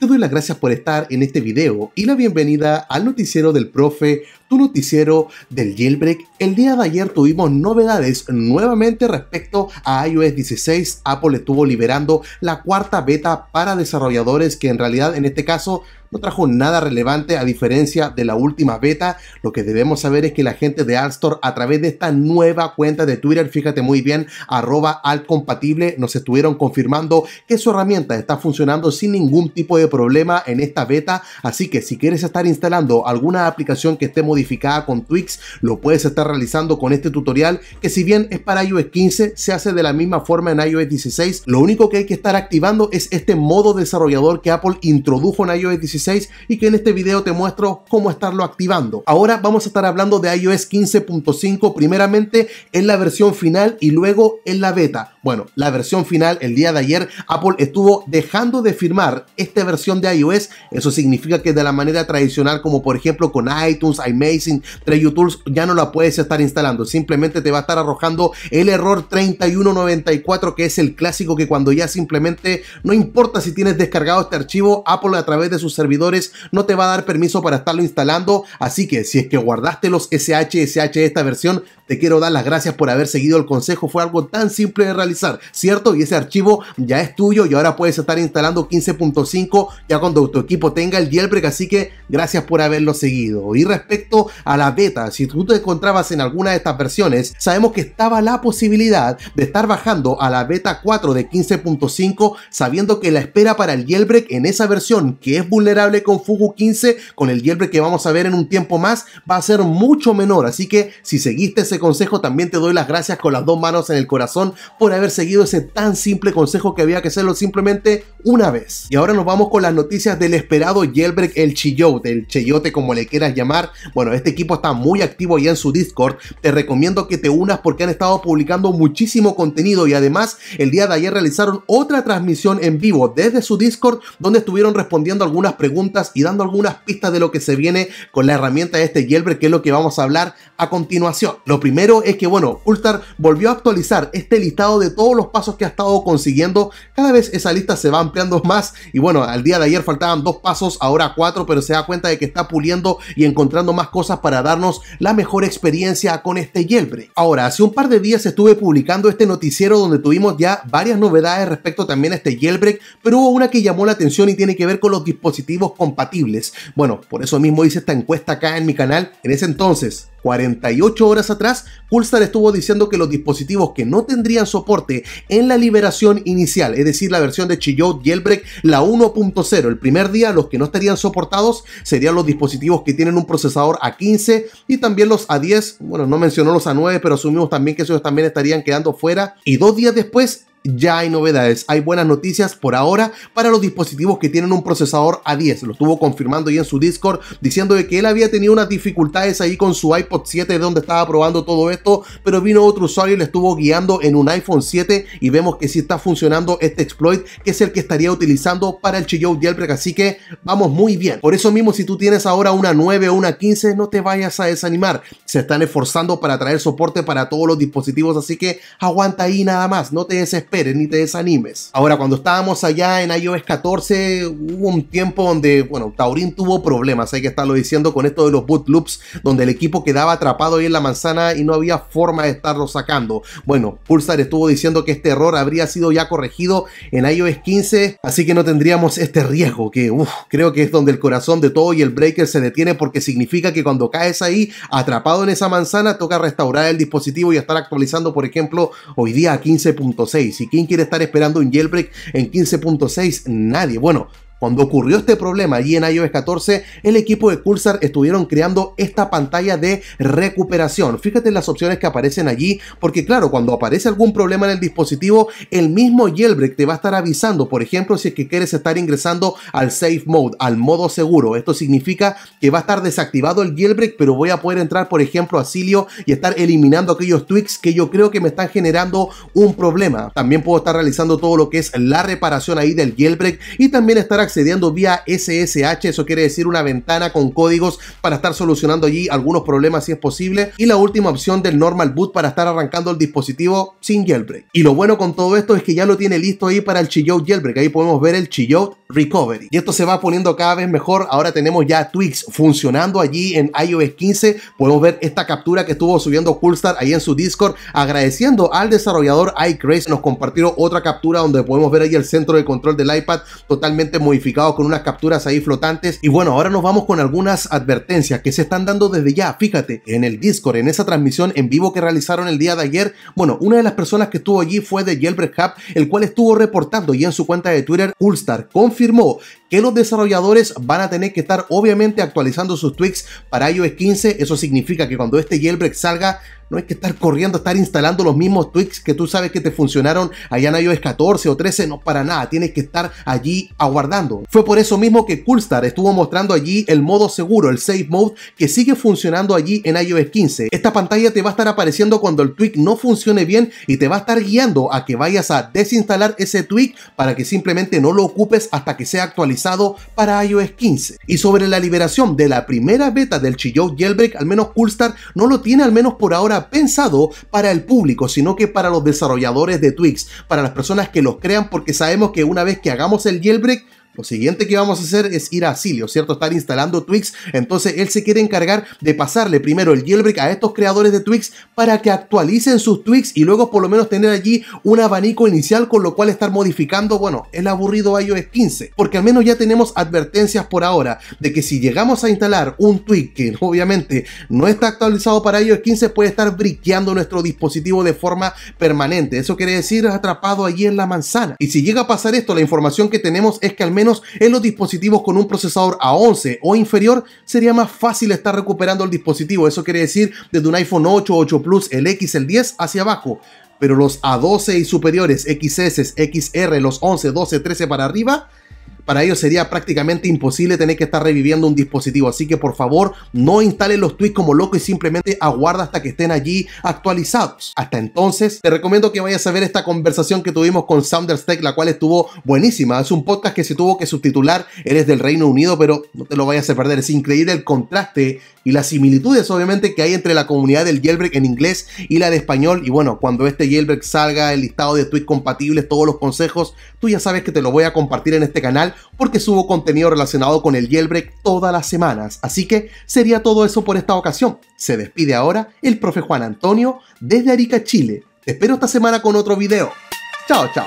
te doy las gracias por estar en este video y la bienvenida al noticiero del profe, tu noticiero del jailbreak. El día de ayer tuvimos novedades nuevamente respecto a iOS 16. Apple estuvo liberando la cuarta beta para desarrolladores que en realidad en este caso no trajo nada relevante a diferencia de la última beta. Lo que debemos saber es que la gente de Store, a través de esta nueva cuenta de Twitter, fíjate muy bien, arroba altcompatible, nos estuvieron confirmando que su herramienta está funcionando sin ningún tipo de problema en esta beta, así que si quieres estar instalando alguna aplicación que esté modificada con Twix, lo puedes estar realizando con este tutorial que si bien es para iOS 15, se hace de la misma forma en iOS 16. Lo único que hay que estar activando es este modo desarrollador que Apple introdujo en iOS 16 y que en este video te muestro cómo estarlo activando. Ahora vamos a estar hablando de iOS 15.5 primeramente en la versión final y luego en la beta. Bueno, la versión final el día de ayer, Apple estuvo dejando de firmar esta versión de iOS. Eso significa que de la manera tradicional, como por ejemplo con iTunes, iMazing, Tools ya no la puedes estar instalando. Simplemente te va a estar arrojando el error 3194, que es el clásico que cuando ya simplemente no importa si tienes descargado este archivo, Apple a través de sus servidores no te va a dar permiso para estarlo instalando. Así que si es que guardaste los SHSH de esta versión, te quiero dar las gracias por haber seguido el consejo. Fue algo tan simple de realizar ¿cierto? Y ese archivo ya es tuyo y ahora puedes estar instalando 15.5 ya cuando tu equipo tenga el jailbreak, así que gracias por haberlo seguido. Y respecto a la beta, si tú te encontrabas en alguna de estas versiones, sabemos que estaba la posibilidad de estar bajando a la beta 4 de 15.5 sabiendo que la espera para el jailbreak en esa versión que es vulnerable con Fugu 15, con el jailbreak que vamos a ver en un tiempo más, va a ser mucho menor, así que si seguiste ese consejo también te doy las gracias con las dos manos en el corazón por haber haber seguido ese tan simple consejo que había que hacerlo simplemente una vez. Y ahora nos vamos con las noticias del esperado Yelbrek el Chillote, el Cheyote como le quieras llamar. Bueno, este equipo está muy activo ya en su Discord. Te recomiendo que te unas porque han estado publicando muchísimo contenido y además el día de ayer realizaron otra transmisión en vivo desde su Discord donde estuvieron respondiendo algunas preguntas y dando algunas pistas de lo que se viene con la herramienta de este Yelbrek que es lo que vamos a hablar a continuación. Lo primero es que, bueno, Ultar volvió a actualizar este listado de todos los pasos que ha estado consiguiendo, cada vez esa lista se va ampliando más. Y bueno, al día de ayer faltaban dos pasos, ahora cuatro, pero se da cuenta de que está puliendo y encontrando más cosas para darnos la mejor experiencia con este Yelbre. Ahora, hace un par de días estuve publicando este noticiero donde tuvimos ya varias novedades respecto también a este jailbreak, pero hubo una que llamó la atención y tiene que ver con los dispositivos compatibles. Bueno, por eso mismo hice esta encuesta acá en mi canal. En ese entonces, 48 horas atrás, Pulsar estuvo diciendo que los dispositivos que no tendrían soporte en la liberación inicial, es decir, la versión de Chillout Jailbreak, la 1.0, el primer día, los que no estarían soportados serían los dispositivos que tienen un procesador A15 y también los A10, bueno, no mencionó los A9, pero asumimos también que esos también estarían quedando fuera. Y dos días después, ya hay novedades, hay buenas noticias por ahora para los dispositivos que tienen un procesador A10. Lo estuvo confirmando y en su Discord diciendo que él había tenido unas dificultades ahí con su iPod 7 donde estaba probando todo esto, pero vino otro usuario y le estuvo guiando en un iPhone 7 y vemos que sí está funcionando este exploit que es el que estaría utilizando para el Chiyo Jailbreak, así que vamos muy bien. Por eso mismo si tú tienes ahora una 9 o una 15 no te vayas a desanimar. Se están esforzando para traer soporte para todos los dispositivos, así que aguanta ahí nada más, no te desesperes desesperes ni te desanimes. Ahora, cuando estábamos allá en iOS 14, hubo un tiempo donde, bueno, Taurín tuvo problemas, hay que estarlo diciendo, con esto de los boot loops, donde el equipo quedaba atrapado ahí en la manzana y no había forma de estarlo sacando. Bueno, Pulsar estuvo diciendo que este error habría sido ya corregido en iOS 15, así que no tendríamos este riesgo, que creo que es donde el corazón de todo y el breaker se detiene porque significa que cuando caes ahí, atrapado en esa manzana, toca restaurar el dispositivo y estar actualizando, por ejemplo, hoy día a 15.6 ¿Y quién quiere estar esperando un jailbreak en 15.6, nadie. Bueno, cuando ocurrió este problema allí en iOS 14, el equipo de Cursar estuvieron creando esta pantalla de recuperación. Fíjate en las opciones que aparecen allí, porque claro, cuando aparece algún problema en el dispositivo, el mismo jailbreak te va a estar avisando, por ejemplo, si es que quieres estar ingresando al safe mode, al modo seguro. Esto significa que va a estar desactivado el jailbreak, pero voy a poder entrar, por ejemplo, a Silio y estar eliminando aquellos tweaks que yo creo que me están generando un problema. También puedo estar realizando todo lo que es la reparación ahí del jailbreak y también estar accediendo vía SSH, eso quiere decir una ventana con códigos para estar solucionando allí algunos problemas si es posible. Y la última opción del normal boot para estar arrancando el dispositivo sin jailbreak. Y lo bueno con todo esto es que ya lo tiene listo ahí para el Chillout jailbreak. Ahí podemos ver el Chillout Recovery. Y esto se va poniendo cada vez mejor. Ahora tenemos ya Twix funcionando allí en iOS 15. Podemos ver esta captura que estuvo subiendo Coolstar ahí en su Discord. Agradeciendo al desarrollador iCrace. Nos compartió otra captura donde podemos ver ahí el centro de control del iPad totalmente modificado con unas capturas ahí flotantes. Y bueno, ahora nos vamos con algunas advertencias que se están dando desde ya. Fíjate, en el Discord, en esa transmisión en vivo que realizaron el día de ayer, bueno, una de las personas que estuvo allí fue de Jailbreak Hub, el cual estuvo reportando y en su cuenta de Twitter, Ulstar confirmó que los desarrolladores van a tener que estar obviamente actualizando sus tweaks para iOS 15. Eso significa que cuando este jailbreak salga, no hay que estar corriendo, estar instalando los mismos tweaks que tú sabes que te funcionaron allá en iOS 14 o 13, no para nada, tienes que estar allí aguardando. Fue por eso mismo que Coolstar estuvo mostrando allí el modo seguro, el Safe Mode, que sigue funcionando allí en iOS 15. Esta pantalla te va a estar apareciendo cuando el tweak no funcione bien y te va a estar guiando a que vayas a desinstalar ese tweak para que simplemente no lo ocupes hasta que sea actualizado para iOS 15. Y sobre la liberación de la primera beta del Chillow Jailbreak, al menos Coolstar no lo tiene al menos por ahora pensado para el público, sino que para los desarrolladores de Twix, para las personas que los crean, porque sabemos que una vez que hagamos el jailbreak, lo siguiente que vamos a hacer es ir a Asilio, ¿cierto? Estar instalando Twix. Entonces él se quiere encargar de pasarle primero el jailbreak a estos creadores de Twix para que actualicen sus Twix y luego por lo menos tener allí un abanico inicial con lo cual estar modificando, bueno, el aburrido iOS 15. Porque al menos ya tenemos advertencias por ahora de que si llegamos a instalar un Twix que obviamente no está actualizado para iOS 15 puede estar briqueando nuestro dispositivo de forma permanente. Eso quiere decir atrapado allí en la manzana. Y si llega a pasar esto, la información que tenemos es que al menos en los dispositivos con un procesador A11 o inferior, sería más fácil estar recuperando el dispositivo. Eso quiere decir desde un iPhone 8, 8 Plus, el X, el 10 hacia abajo. Pero los A12 y superiores, XS, XR, los 11, 12, 13 para arriba, para ellos sería prácticamente imposible tener que estar reviviendo un dispositivo. Así que por favor, no instalen los tweets como loco y simplemente aguarda hasta que estén allí actualizados. Hasta entonces, te recomiendo que vayas a ver esta conversación que tuvimos con Sounders la cual estuvo buenísima. Es un podcast que se tuvo que subtitular Eres del Reino Unido, pero no te lo vayas a perder. Es increíble el contraste y las similitudes, obviamente, que hay entre la comunidad del jailbreak en inglés y la de español. Y bueno, cuando este jailbreak salga, el listado de tweets compatibles, todos los consejos, tú ya sabes que te lo voy a compartir en este canal porque subo contenido relacionado con el jailbreak todas las semanas. Así que sería todo eso por esta ocasión. Se despide ahora el profe Juan Antonio desde Arica, Chile. Te espero esta semana con otro video. Chao, chao.